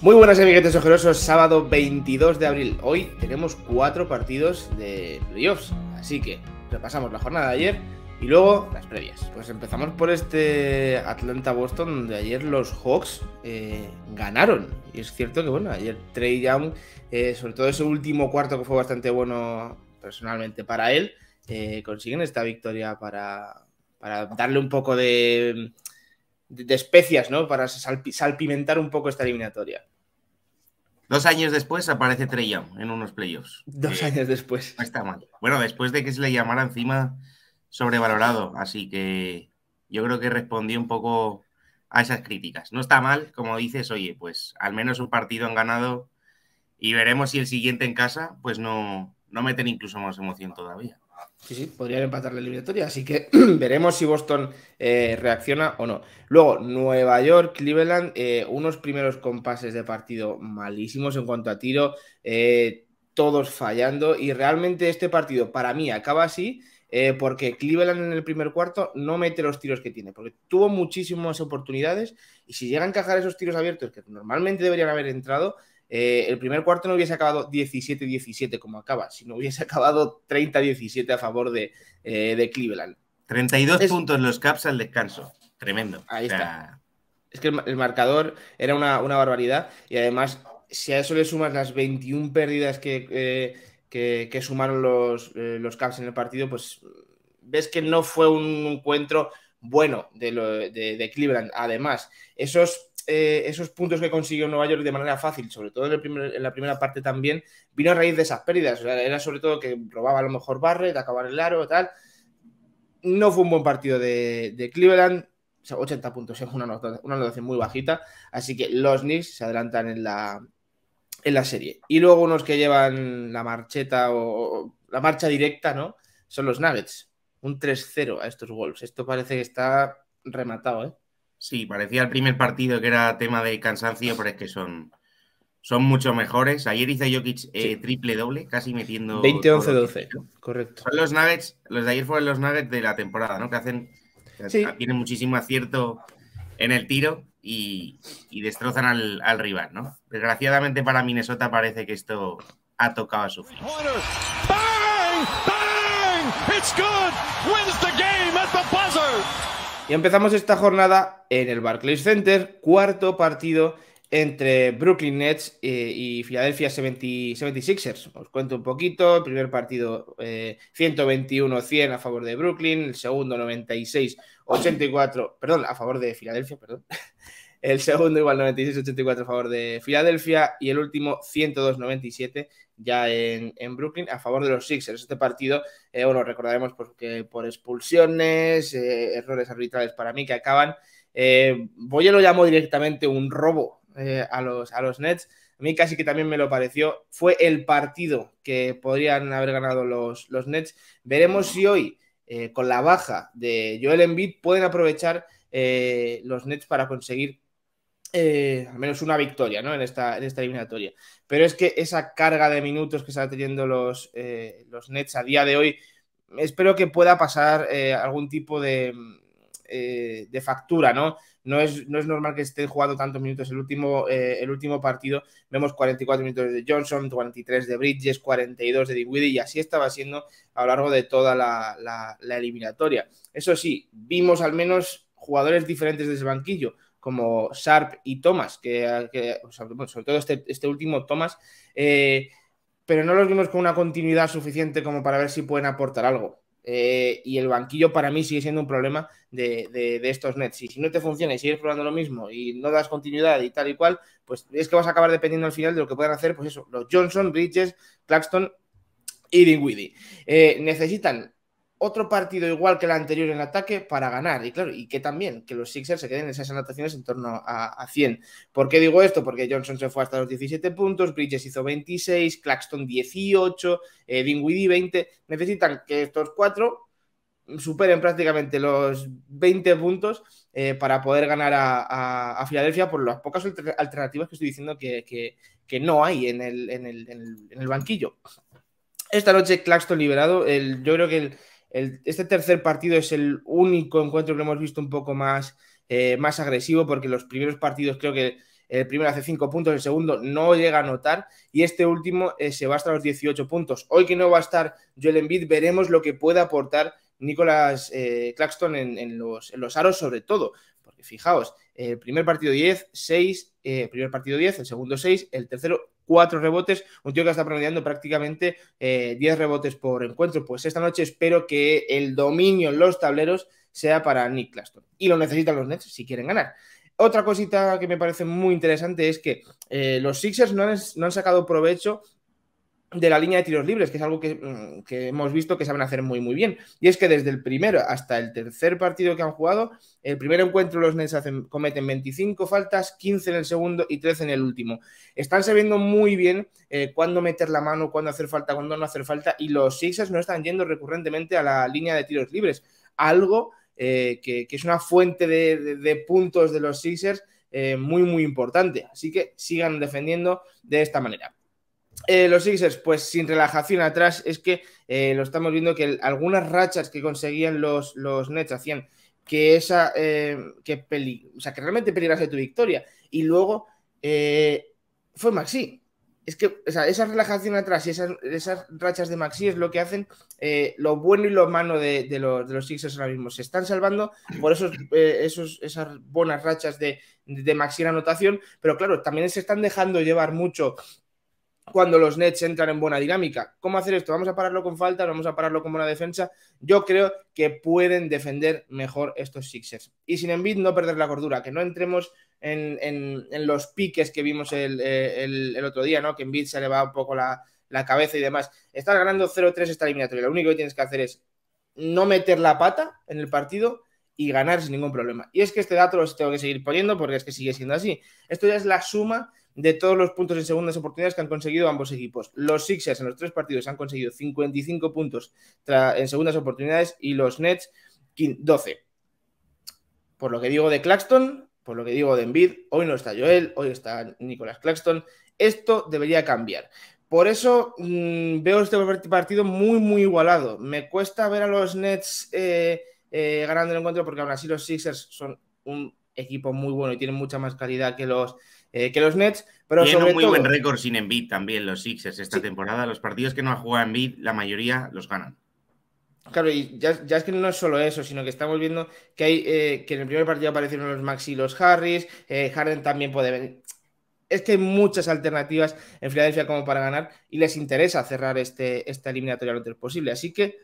Muy buenas amiguetes ojerosos, sábado 22 de abril. Hoy tenemos cuatro partidos de playoffs, así que repasamos la jornada de ayer y luego las previas. Pues empezamos por este Atlanta-Boston, donde ayer los Hawks eh, ganaron. Y es cierto que, bueno, ayer Trey Young, eh, sobre todo ese último cuarto que fue bastante bueno personalmente para él, eh, consiguen esta victoria para, para darle un poco de de, especias, ¿no? Para salpimentar un poco esta eliminatoria. Dos años después aparece Trey en unos playoffs. Dos años después. No está mal. Bueno, después de que se le llamara encima sobrevalorado, así que yo creo que respondió un poco a esas críticas. No está mal, como dices, oye, pues al menos un partido han ganado y veremos si el siguiente en casa, pues no, no meten incluso más emoción todavía. Sí, sí, podrían empatar la eliminatoria, así que veremos si Boston eh, reacciona o no. Luego, Nueva York, Cleveland, eh, unos primeros compases de partido malísimos en cuanto a tiro, eh, todos fallando y realmente este partido para mí acaba así. porque Cleveland en el primer cuarto no mete los tiros que tiene, porque tuvo muchísimas oportunidades y si llega a encajar esos tiros abiertos que normalmente deberían haber entrado, eh, el primer cuarto no hubiese acabado 17-17 como acaba, sino hubiese acabado 30-17 a favor de, eh, Cleveland. 32 puntos los Caps al descanso. Tremendo. Ahí está. Es que el, marcador era una, barbaridad y además, si a eso le sumas las 21 pérdidas que, eh, sumaron los, Caps en el partido, pues ves que no fue un encuentro bueno de Cleveland. Además, esos eh, esos puntos que consiguió Nueva York de manera fácil, sobre todo en, la primera parte también, vino a raíz de esas pérdidas. era sobre todo que robaba a lo mejor Barrett, acabar el aro, tal. No fue un buen partido de, Cleveland. 80 puntos es una, notación una anotación muy bajita. Así que los Knicks se adelantan en la, en la serie. Y luego unos que llevan la marcheta o, la marcha directa, ¿no? Son los Nuggets. Un 3-0 a estos Wolves. Esto parece que está rematado, ¿eh? Sí, parecía el primer partido que era tema de cansancio, pero es que son, son mucho mejores. Ayer hizo Jokic eh, triple doble, casi metiendo. 20-11-12, correcto. Son los Nuggets, los de ayer fueron los Nuggets de la temporada, ¿no? Que hacen. Tienen muchísimo acierto en el tiro y, destrozan al, rival, ¿no? Desgraciadamente para Minnesota parece que esto ha tocado a su fin. ¡Bang! ¡Bang! Y empezamos esta jornada en el Barclays Center, cuarto partido entre Brooklyn Nets eh, y Philadelphia 76ers. Os cuento un poquito, el primer partido 121-100 eh, a favor de Brooklyn, el segundo 96-84, perdón, a favor de Filadelfia, perdón. El segundo igual 96-84 a favor de Filadelfia y el último 102-97 ya en, Brooklyn a favor de los Sixers. Este partido, eh, bueno, recordaremos porque pues, por expulsiones, eh, errores arbitrales para mí que acaban. voy eh, a lo llamo directamente un robo a, los, a los Nets. A mí casi que también me lo pareció. Fue el partido que podrían haber ganado los, los Nets. Veremos si hoy, con la baja de Joel Embiid, pueden aprovechar los Nets para conseguir eh, al menos una victoria ¿no? en, esta, en esta eliminatoria. Pero es que esa carga de minutos que están teniendo los, eh, Nets a día de hoy, espero que pueda pasar eh, algún tipo de, factura, ¿no? No es, normal que estén jugando tantos minutos. El último, el último partido vemos 44 minutos de Johnson, 43 de Bridges, 42 de Diwidi y así estaba siendo a lo largo de toda la, la eliminatoria. Eso sí, vimos al menos jugadores diferentes desde el banquillo como Sharp y Thomas, que, sobre todo este, este último Thomas, eh, pero no los vimos con una continuidad suficiente como para ver si pueden aportar algo. Eh, y el banquillo para mí sigue siendo un problema de, estos nets. Y si no te funciona y sigues probando lo mismo y no das continuidad y tal y cual, pues es que vas a acabar dependiendo al final de lo que puedan hacer, pues eso, los Johnson, Bridges, Claxton y Dinwiddie. Eh, necesitan otro partido igual que el anterior en ataque para ganar. Y claro, y que también, que los Sixers se queden en esas anotaciones en torno a, 100. ¿Por qué digo esto? Porque Johnson se fue hasta los 17 puntos, Bridges hizo 26, Claxton 18, eh, 20. Necesitan que estos cuatro superen prácticamente los 20 puntos eh, para poder ganar a, Filadelfia por las pocas alternativas que estoy diciendo que, que, no hay en el, en, el, banquillo. Esta noche Claxton liberado, yo creo que el este tercer partido es el único encuentro que hemos visto un poco más, eh, más agresivo, porque los primeros partidos creo que el primero hace 5 puntos, el segundo no llega a anotar y este último eh, se va hasta los 18 puntos. Hoy que no va a estar Joel Embiid, veremos lo que puede aportar Nicolas eh, Claxton en, los, aros sobre todo, porque fijaos, el eh, primer partido 10, 6, eh, primer partido 10, el segundo 6, el tercero 4 rebotes, un tío que está promediando prácticamente 10 eh, rebotes por encuentro. Pues esta noche espero que el dominio en los tableros sea para Nick Claston. Y lo necesitan los Nets si quieren ganar. Otra cosita que me parece muy interesante es que los Sixers no han sacado provecho de la línea de tiros libres, que es algo mm, que, hemos visto que saben hacer muy muy bien. Y es que desde el primero hasta el tercer partido que han jugado, el primer encuentro los Nets cometen 25 faltas, 15 en el segundo y 13 en el último. Están sabiendo muy bien eh, cuándo meter la mano, cuándo hacer falta, cuándo no hacer falta, y los Sixers no están yendo recurrentemente a la línea de tiros libres, algo eh, que, es una fuente de, puntos de los Sixers eh, muy muy importante. Así que sigan defendiendo de esta manera. Eh, los Sixers, pues sin relajación atrás, es que eh, lo estamos viendo que algunas rachas que conseguían los, los Nets hacían que esa eh, que peli, o sea, que realmente peligrase tu victoria. Y luego fue Maxi. Es que o sea, esa relajación atrás y esas, rachas de Maxi es lo que hacen lo bueno y lo malo de, de, los, de, Sixers ahora mismo. Se están salvando por esos, esos esas buenas rachas de, de Maxi en anotación, pero claro, también se están dejando llevar mucho cuando los Nets entran en buena dinámica. ¿Cómo hacer esto? ¿Vamos a pararlo con falta? ¿Vamos a pararlo con buena defensa? Yo creo que pueden defender mejor estos Sixers. Y sin Embiid no perder la cordura, que no entremos en, los piques que vimos el, eh, otro día, ¿no? Que Embiid se le va un poco la, cabeza y demás. Estás ganando 0-3 esta eliminatoria. Lo único que tienes que hacer es no meter la pata en el partido y ganar sin ningún problema. Y es que este dato lo tengo que seguir poniendo porque es que sigue siendo así. Esto ya es la suma de todos los puntos en segundas oportunidades que han conseguido ambos equipos. Los Sixers en los tres partidos han conseguido 55 puntos en segundas oportunidades y los Nets 12. Por lo que digo de Claxton, por lo que digo de Envid, hoy no está Joel, hoy está Nicolás Claxton. Esto debería cambiar. Por eso mm, veo este partido muy, muy igualado. Me cuesta ver a los Nets eh, eh, ganando el encuentro porque aún así los Sixers son un equipo muy bueno y tienen mucha más calidad que los, eh, que los Nets. Pero Tiene un muy buen récord sin envid también los Sixers esta temporada. Los partidos que no ha jugado envid, la mayoría los ganan. Claro, y ya, es que no es solo eso, sino que estamos viendo que hay eh, que en el primer partido aparecieron los max y los Harris, eh, Harden también puede venir. Es que hay muchas alternativas en Filadelfia como para ganar y les interesa cerrar este, esta eliminatoria lo antes posible. Así que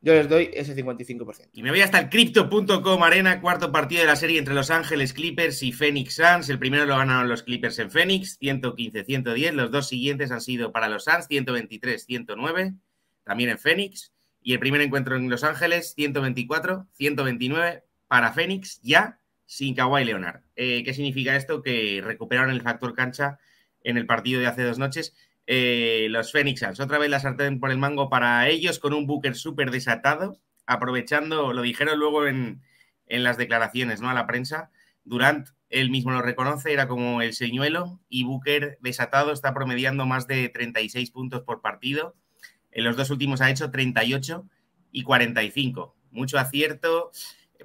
yo les doy ese 55%. Y me voy hasta el crypto.com arena, cuarto partido de la serie entre Los Ángeles Clippers y Phoenix Suns. El primero lo ganaron los Clippers en Phoenix, 115-110. Los dos siguientes han sido para los Suns, 123-109, también en Phoenix. Y el primer encuentro en Los Ángeles, 124-129 para Phoenix, ya sin Kawhi Leonard. Eh, ¿Qué significa esto? Que recuperaron el factor cancha en el partido de hace dos noches eh, los Phoenix Otra vez la sartén por el mango para ellos con un Booker súper desatado, aprovechando, lo dijeron luego en, las declaraciones ¿no? a la prensa, Durant él mismo lo reconoce, era como el señuelo y Booker desatado está promediando más de 36 puntos por partido. En los dos últimos ha hecho 38 y 45. Mucho acierto,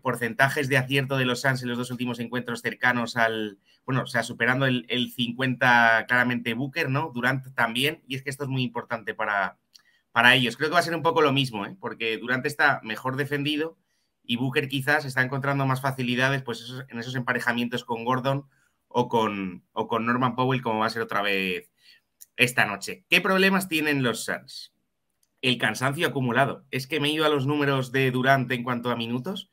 porcentajes de acierto de los Suns en los dos últimos encuentros cercanos al, bueno, o sea, superando el, 50 claramente Booker, ¿no? Durant también, y es que esto es muy importante para, para ellos. Creo que va a ser un poco lo mismo, ¿eh? porque Durant está mejor defendido y Booker quizás está encontrando más facilidades pues en esos emparejamientos con Gordon o con, o con Norman Powell, como va a ser otra vez esta noche. ¿Qué problemas tienen los Suns? El cansancio acumulado. Es que me he ido a los números de Durant en cuanto a minutos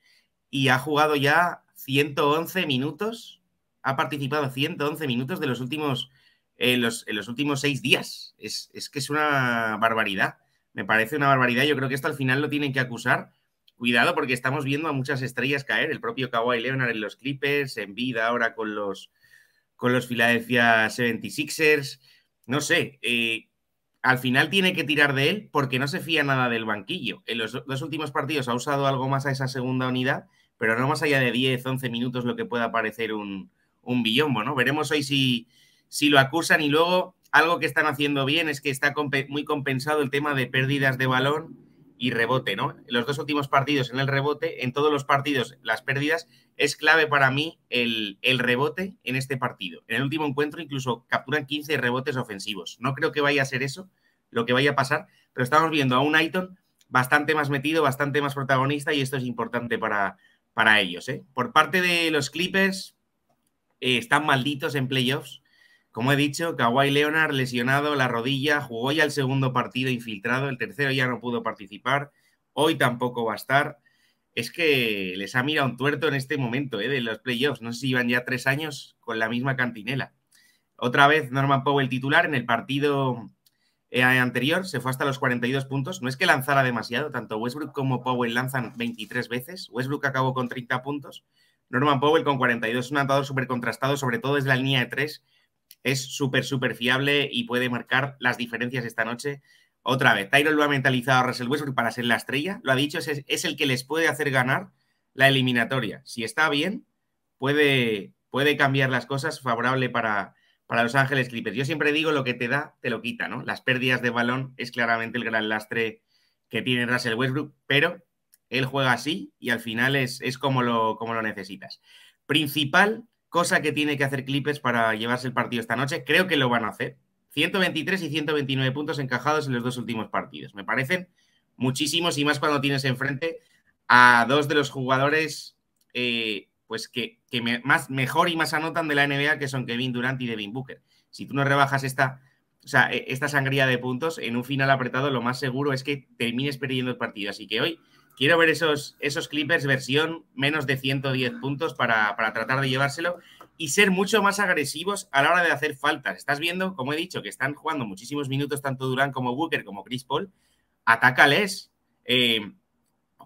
y ha jugado ya 111 minutos ha participado 111 minutos de los últimos, eh, los, en los últimos seis días. Es, que es una barbaridad. Me parece una barbaridad. Yo creo que esto al final lo tienen que acusar. Cuidado porque estamos viendo a muchas estrellas caer. El propio Kawhi Leonard en los Clippers, en vida ahora con los, con los Philadelphia 76ers. No sé, eh, al final tiene que tirar de él porque no se fía nada del banquillo. En los dos últimos partidos ha usado algo más a esa segunda unidad, pero no más allá de 10, 11 minutos lo que pueda parecer un, un billombo, ¿no? Veremos hoy si, si lo acusan y luego algo que están haciendo bien es que está muy compensado el tema de pérdidas de balón y rebote, ¿no? Los dos últimos partidos en el rebote, en todos los partidos las pérdidas, es clave para mí el, rebote en este partido. En el último encuentro incluso capturan 15 rebotes ofensivos. No creo que vaya a ser eso lo que vaya a pasar, pero estamos viendo a un Aiton bastante más metido, bastante más protagonista y esto es importante para, para ellos. ¿eh? Por parte de los Clippers, eh, están malditos en playoffs. Como he dicho, Kawhi Leonard lesionado la rodilla, jugó ya el segundo partido infiltrado, el tercero ya no pudo participar, hoy tampoco va a estar. Es que les ha mirado un tuerto en este momento eh, de los playoffs. No sé si iban ya tres años con la misma cantinela. Otra vez Norman Powell titular en el partido eh, anterior se fue hasta los 42 puntos. No es que lanzara demasiado, tanto Westbrook como Powell lanzan 23 veces. Westbrook acabó con 30 puntos Norman Powell con 42 un atado súper contrastado, sobre todo desde la línea de 3. Es súper, súper fiable y puede marcar las diferencias esta noche. Otra vez, Tyron lo ha mentalizado a Russell Westbrook para ser la estrella. Lo ha dicho, es, el que les puede hacer ganar la eliminatoria. Si está bien, puede, puede cambiar las cosas favorable para, para Los Ángeles Clippers. Yo siempre digo lo que te da, te lo quita, ¿no? Las pérdidas de balón es claramente el gran lastre que tiene Russell Westbrook, pero él juega así y al final es, como, lo, como lo necesitas. Principal cosa que tiene que hacer Clippers para llevarse el partido esta noche, creo que lo van a hacer. 123 y 129 puntos encajados en los dos últimos partidos. Me parecen muchísimos y más cuando tienes enfrente a dos de los jugadores eh, pues que, más, mejor y más anotan de la NBA, que son Kevin Durant y Devin Booker. Si tú no rebajas esta, e, esta sangría de puntos en un final apretado, lo más seguro es que termines perdiendo el partido. Así que hoy quiero ver esos, Clippers versión menos de 110 puntos para, tratar de llevárselo y ser mucho más agresivos a la hora de hacer faltas. Estás viendo, como he dicho, que están jugando muchísimos minutos tanto Durant como Booker como Chris Paul. Atácales, eh,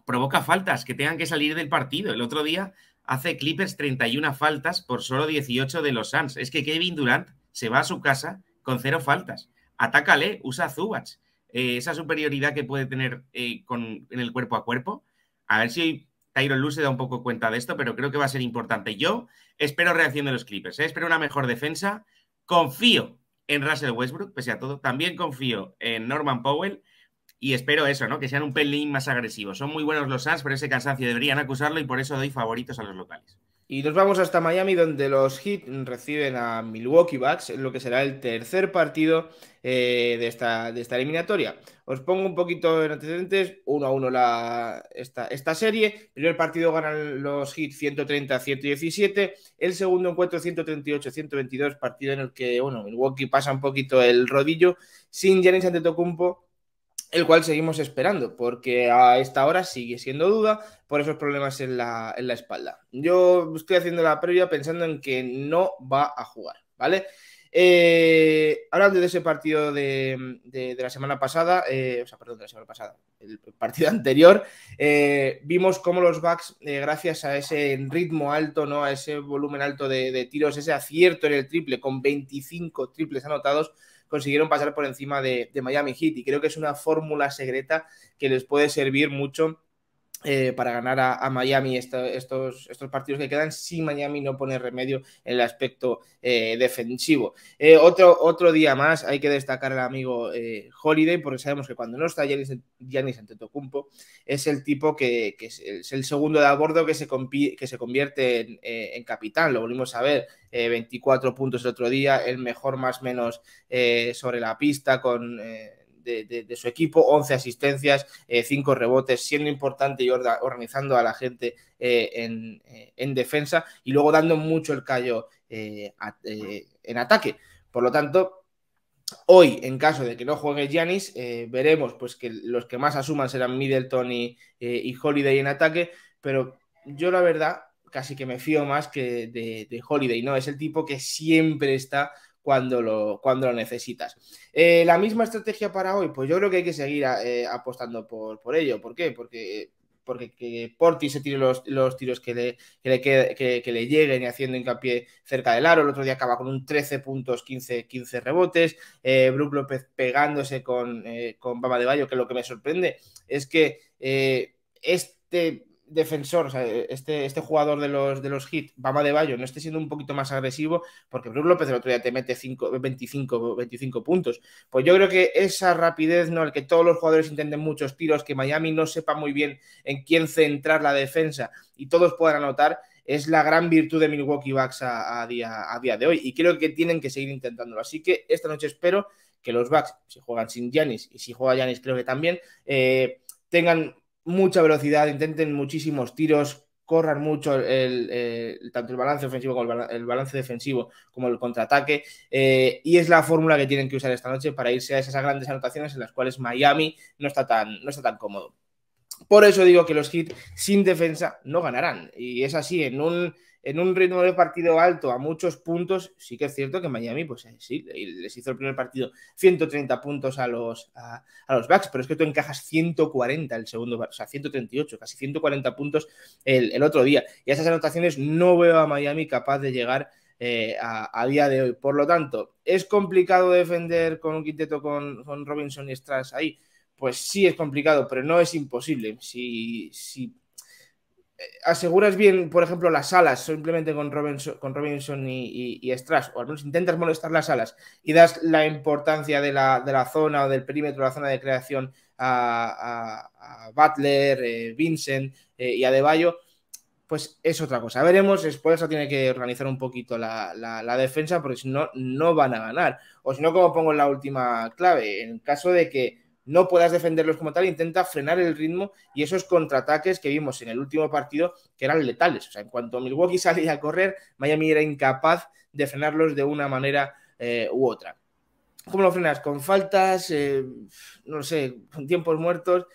provoca faltas, que tengan que salir del partido. El otro día hace Clippers 31 faltas por solo 18 de los Suns. Es que Kevin Durant se va a su casa con cero faltas. Atácale, usa Zubats. Eh, esa superioridad que puede tener eh, con, en el cuerpo a cuerpo. A ver si Tyron Luce da un poco cuenta de esto, pero creo que va a ser importante. Yo espero reacción de los Clippers, ¿eh? espero una mejor defensa. Confío en Russell Westbrook, pese a todo. También confío en Norman Powell y espero eso, ¿no? Que sean un pelín más agresivos. Son muy buenos los Suns, pero ese cansancio deberían acusarlo y por eso doy favoritos a los locales. Y nos vamos hasta Miami, donde los Heat reciben a Milwaukee Bucks, lo que será el tercer partido eh, de, esta, de, esta, eliminatoria. Os pongo un poquito en antecedentes, uno a uno la, esta, esta serie. Primer partido ganan los Heat 130-117, el segundo encuentro 138-122, partido en el que bueno, Milwaukee pasa un poquito el rodillo sin Giannis Antetokounmpo el cual seguimos esperando, porque a esta hora sigue siendo duda por esos problemas en la, espalda. Yo estoy haciendo la previa pensando en que no va a jugar, ¿vale? hablando eh, de ese partido de, la semana pasada, eh, o sea, perdón, de la semana pasada, el partido anterior, eh, vimos cómo los Bucks, gracias a ese ritmo alto, ¿no? a ese volumen alto de tiros, ese acierto en el triple, con 25 triples anotados, consiguieron pasar por encima de, Miami Heat y creo que es una fórmula secreta que les puede servir mucho eh, para ganar a, Miami estos, estos partidos que quedan si Miami no pone remedio en el aspecto eh, defensivo. Eh, otro, otro día más hay que destacar al amigo Holiday porque sabemos que cuando no está Giannis, Giannis Antetokounmpo es el tipo que, es, el segundo de a bordo que se, que se convierte en, capitán. Lo volvimos a ver, 24 puntos el otro día, el mejor más menos sobre la pista con de, su equipo, 11 asistencias, 5 eh, rebotes, siendo importante y organizando a la gente eh, eh, en, defensa y luego dando mucho el callo en ataque. Por lo tanto, Hoy, en caso de que no juegue Giannis, veremos pues, que los que más asuman serán Middleton y, Holiday en ataque, pero yo la verdad casi que me fío más que de, de, Holiday, ¿no? Es el tipo que siempre está cuando lo, cuando lo necesitas. Eh, la misma estrategia para hoy, pues yo creo que hay que seguir eh, apostando por, ello. ¿Por qué? Porque, porque que Porti se tire los, tiros que le, lleguen y haciendo hincapié cerca del aro. El otro día acaba con un 13 puntos, 15, 15 rebotes. Eh, Brook López pegándose con, eh, con Bama de Bayo, que lo que me sorprende es que este defensor, o sea, eh, este, este jugador de los, de los hits, Bama de Bayo, no esté siendo un poquito más agresivo, porque Bruno López el otro día te mete 25, puntos. Pues yo creo que esa rapidez, ¿no? El que todos los jugadores intenten muchos tiros, que Miami no sepa muy bien en quién centrar la defensa y todos puedan anotar, es la gran virtud de Milwaukee Bucks a, día, a día de hoy. Y creo que tienen que seguir intentándolo. Así que esta noche espero que los Bucks, si juegan sin Yanis y si juega Yanis creo que también, eh, tengan mucha velocidad, intenten muchísimos tiros, corran mucho eh, tanto el balance ofensivo como el balance defensivo, como el contraataque. Eh, y es la fórmula que tienen que usar esta noche para irse a esas grandes anotaciones en las cuales Miami no está tan, no está tan cómodo. Por eso digo que los hits sin defensa no ganarán. Y es así, en un en un ritmo de partido alto a muchos puntos, sí que es cierto que Miami, pues eh, sí, les hizo el primer partido 130 puntos a los, a, los Bucks, pero es que tú encajas 140 el segundo, o sea, 138, casi 140 puntos el, otro día. Y esas anotaciones no veo a Miami capaz de llegar eh, a, día de hoy. Por lo tanto, ¿es complicado defender con un quinteto con, Robinson y Strass ahí? Pues sí es complicado, pero no es imposible. Si, si aseguras bien, por ejemplo, las alas simplemente con Robinson, y, y, Strass, o al menos intentas molestar las alas y das la importancia de la, zona o del perímetro, la zona de creación a, Butler, eh, Vincent eh, y a Deballo, pues es otra cosa. Veremos, después tiene que organizar un poquito la, la defensa, porque si no, no van a ganar. O si no, como pongo en la última clave, en caso de que no puedas defenderlos como tal, intenta frenar el ritmo y esos contraataques que vimos en el último partido que eran letales. O sea, en cuanto Milwaukee salía a correr, Miami era incapaz de frenarlos de una manera eh, u otra. ¿Cómo lo frenas? ¿Con faltas? Eh, no lo sé, con tiempos muertos.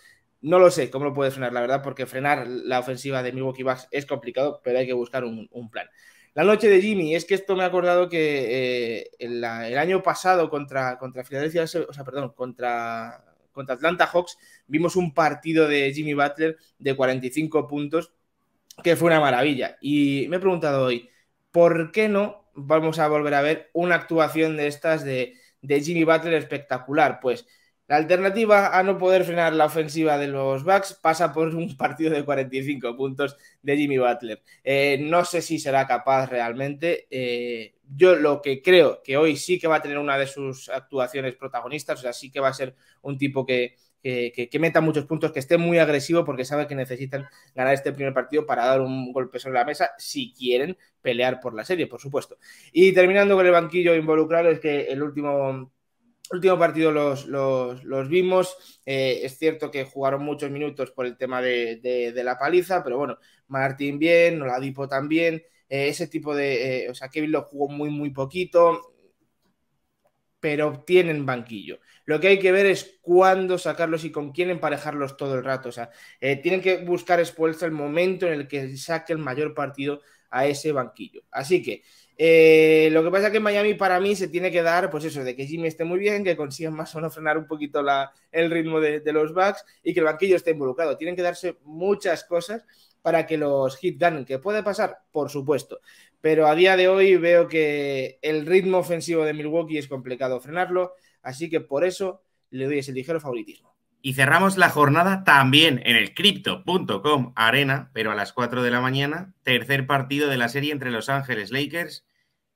No lo sé cómo lo puedes frenar, la verdad, porque frenar la ofensiva de Milwaukee Bucks es complicado, pero hay que buscar un, plan. La noche de Jimmy, es que esto me ha acordado que eh, el, año pasado contra, contra Filadelfia, o sea, perdón, contra contra Atlanta Hawks, vimos un partido de Jimmy Butler de 45 puntos que fue una maravilla. Y me he preguntado hoy, ¿por qué no vamos a volver a ver una actuación de estas de, Jimmy Butler espectacular? Pues la alternativa a no poder frenar la ofensiva de los Bucks pasa por un partido de 45 puntos de Jimmy Butler. Eh, no sé si será capaz realmente. Eh, yo lo que creo que hoy sí que va a tener una de sus actuaciones protagonistas, o sea, sí que va a ser un tipo que, meta muchos puntos, que esté muy agresivo porque sabe que necesitan ganar este primer partido para dar un golpe sobre la mesa si quieren pelear por la serie, por supuesto. Y terminando con el banquillo involucrado, es que el último último partido los, vimos. Eh, es cierto que jugaron muchos minutos por el tema de, la paliza, pero bueno, Martín bien, Oladipo también. Eh, ese tipo de... Eh, o sea, Kevin lo jugó muy, muy poquito, pero tienen banquillo. Lo que hay que ver es cuándo sacarlos y con quién emparejarlos todo el rato. O sea, eh, tienen que buscar espuelza el momento en el que saque el mayor partido a ese banquillo. Así que lo que pasa es que en Miami para mí se tiene que dar, pues eso, de que Jimmy esté muy bien, que consigan más o menos frenar un poquito la, el ritmo de, los backs y que el banquillo esté involucrado. Tienen que darse muchas cosas para que los hit ganen. ¿Que puede pasar? Por supuesto. Pero a día de hoy veo que el ritmo ofensivo de Milwaukee es complicado frenarlo, así que por eso le doy ese ligero favoritismo. Y cerramos la jornada también en el crypto.com Arena, pero a las 4 de la mañana, tercer partido de la serie entre Los Ángeles Lakers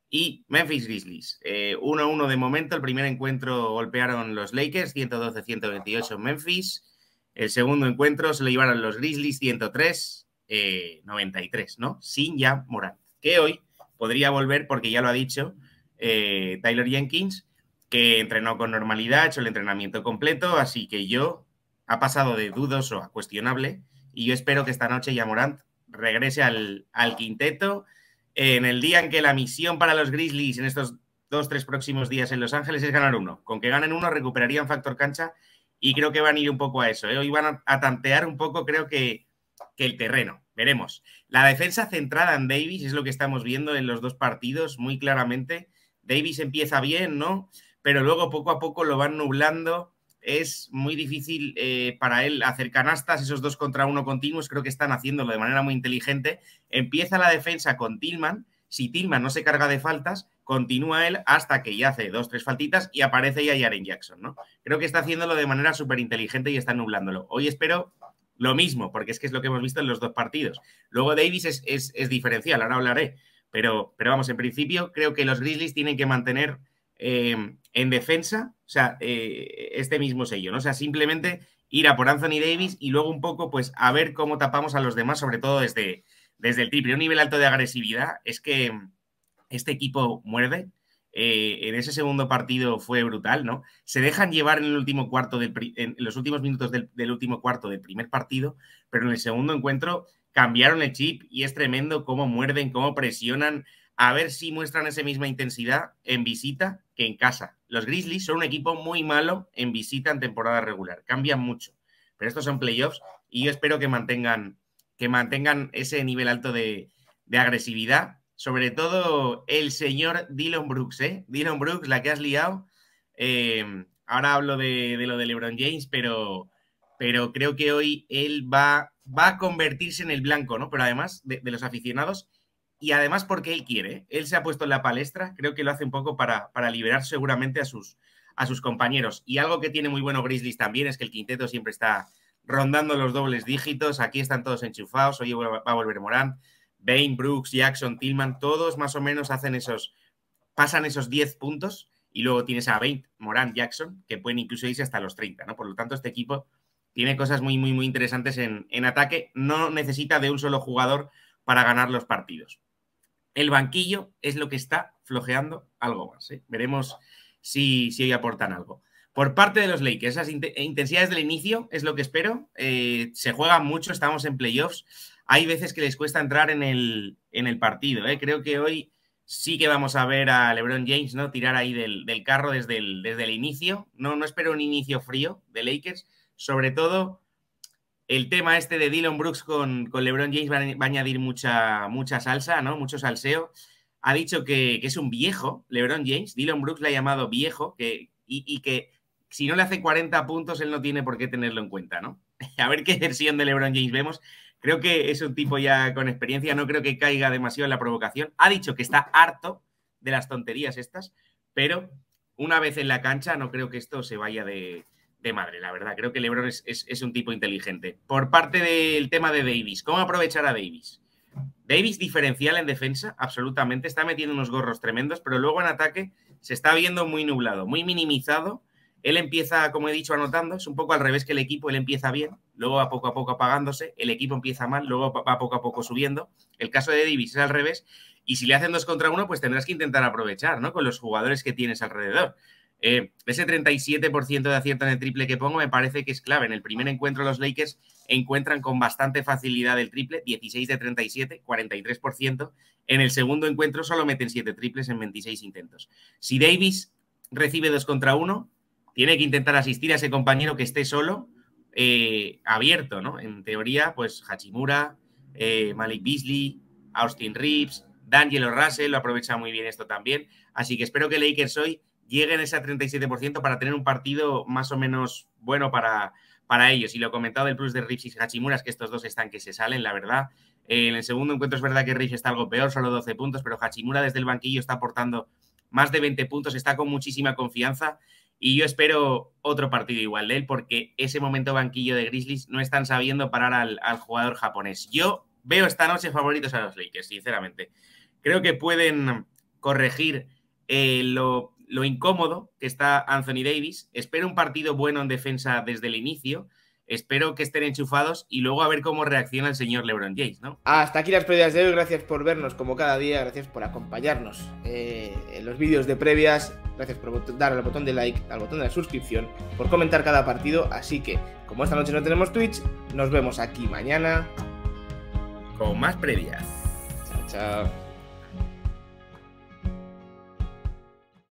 y Memphis Grizzlies. 1-1 eh, uno de momento, el primer encuentro golpearon los Lakers, 112-128 Memphis. El segundo encuentro se lo llevaron los Grizzlies, 103, 93, eh, ¿no? Sin ya Morant, que hoy podría volver porque ya lo ha dicho eh, Tyler Jenkins, que entrenó con normalidad, hecho el entrenamiento completo, así que yo ha pasado de dudoso a cuestionable y yo espero que esta noche ya Morant regrese al, quinteto en el día en que la misión para los Grizzlies en estos dos, tres próximos días en Los Ángeles es ganar uno. Con que ganen uno recuperarían factor cancha y creo que van a ir un poco a eso. ¿eh? Hoy van a, tantear un poco, creo que que el terreno. Veremos. La defensa centrada en Davis es lo que estamos viendo en los dos partidos muy claramente. Davis empieza bien, ¿no? Pero luego poco a poco lo van nublando. Es muy difícil eh, para él hacer canastas, esos dos contra uno continuos. Creo que están haciéndolo de manera muy inteligente. Empieza la defensa con Tillman. Si Tillman no se carga de faltas, continúa él hasta que ya hace dos, tres faltitas y aparece ya Jaren Jackson, ¿no? Creo que está haciéndolo de manera súper inteligente y está nublándolo. Hoy espero lo mismo, porque es que es lo que hemos visto en los dos partidos. Luego Davis es, diferencial, ahora hablaré, pero, pero vamos, en principio creo que los Grizzlies tienen que mantener eh, en defensa, o sea, eh, este mismo sello, ¿no? O sea, simplemente ir a por Anthony Davis y luego un poco, pues, a ver cómo tapamos a los demás, sobre todo desde, desde el triple. Un nivel alto de agresividad, es que este equipo muerde eh, en ese segundo partido fue brutal, ¿no? Se dejan llevar en el último cuarto los últimos minutos del, último cuarto del primer partido, pero en el segundo encuentro cambiaron el chip y es tremendo cómo muerden, cómo presionan. A ver si muestran esa misma intensidad en visita que en casa. Los Grizzlies son un equipo muy malo en visita en temporada regular. Cambian mucho. Pero estos son playoffs y yo espero que mantengan, que mantengan ese nivel alto de agresividad sobre todo el señor Dylan Brooks, ¿eh? Dylan Brooks, la que has liado. Em, ahora hablo de, lo de LeBron James, pero, pero creo que hoy él va, va a convertirse en el blanco, ¿no? Pero además de, los aficionados y además porque él quiere. ¿eh? Él se ha puesto en la palestra, creo que lo hace un poco para, liberar seguramente a sus, a sus compañeros. Y algo que tiene muy bueno Grizzlies también es que el quinteto siempre está rondando los dobles dígitos. Aquí están todos enchufados. Hoy va a volver Morán, Bain, Brooks, Jackson, Tillman, todos más o menos hacen esos, pasan esos 10 puntos y luego tienes a Bain, Moran Jackson, que pueden incluso irse hasta los 30, ¿no? Por lo tanto, este equipo tiene cosas muy, muy, muy interesantes en, ataque, no necesita de un solo jugador para ganar los partidos. El banquillo es lo que está flojeando algo más. ¿eh? Veremos si, si hoy aportan algo. Por parte de los Lakers, esas intensidades del inicio es lo que espero. Eh, se juega mucho, estamos en playoffs hay veces que les cuesta entrar en el, en el partido. ¿eh? Creo que hoy sí que vamos a ver a LeBron James ¿no? tirar ahí del, del carro desde el, desde el inicio. No, no espero un inicio frío de Lakers. Sobre todo, el tema este de Dylan Brooks con, LeBron James va, a añadir mucha, mucha salsa, ¿no? mucho salseo. Ha dicho que, es un viejo, LeBron James. Dylan Brooks le ha llamado viejo que, y, y que si no le hace 40 puntos, él no tiene por qué tenerlo en cuenta, ¿no? A ver qué versión de LeBron James vemos. Creo que es un tipo ya con experiencia, no creo que caiga demasiado en la provocación. Ha dicho que está harto de las tonterías estas, pero una vez en la cancha no creo que esto se vaya de, madre, la verdad. Creo que Lebron es, un tipo inteligente. Por parte del tema de Davis, ¿cómo aprovechar a Davis? Davis diferencial en defensa, absolutamente, está metiendo unos gorros tremendos, pero luego en ataque se está viendo muy nublado, muy minimizado él empieza, como he dicho, anotando, es un poco al revés que el equipo, él empieza bien, luego va poco a poco apagándose, el equipo empieza mal, luego va poco a poco subiendo. El caso de Davis es al revés, y si le hacen dos contra uno, pues tendrás que intentar aprovechar, ¿no? Con los jugadores que tienes alrededor. Eh, ese 37% de acierto en el triple que pongo me parece que es clave. En el primer encuentro los Lakers encuentran con bastante facilidad el triple, 16 de 37, 43%. En el segundo encuentro solo meten 7 triples en 26 intentos. Si Davis recibe 2 contra 1, tiene que intentar asistir a ese compañero que esté solo, eh, abierto, ¿no? En teoría, pues Hachimura, eh, Malik Beasley, Austin Reeves, Daniel Russell, lo aprovecha muy bien esto también. Así que espero que Lakers hoy lleguen a ese 37% para tener un partido más o menos bueno para, para ellos. Y lo comentado del plus de Reeves y Hachimura es que estos dos están que se salen, la verdad. En el segundo encuentro es verdad que Reeves está algo peor, solo 12 puntos, pero Hachimura desde el banquillo está aportando más de 20 puntos, está con muchísima confianza y yo espero otro partido igual de él, porque ese momento banquillo de Grizzlies no están sabiendo parar al, jugador japonés. Yo veo esta noche favoritos a los Lakers, sinceramente. Creo que pueden corregir eh, lo incómodo que está Anthony Davis. Espero un partido bueno en defensa desde el inicio espero que estén enchufados y luego a ver cómo reacciona el señor LeBron James, ¿no? Ah, hasta aquí las previas de hoy, gracias por vernos como cada día, gracias por acompañarnos eh, en los vídeos de previas, gracias por dar al botón de like, al botón de la suscripción, por comentar cada partido, así que como esta noche no tenemos Twitch, nos vemos aquí mañana con más previas. Chao, chao.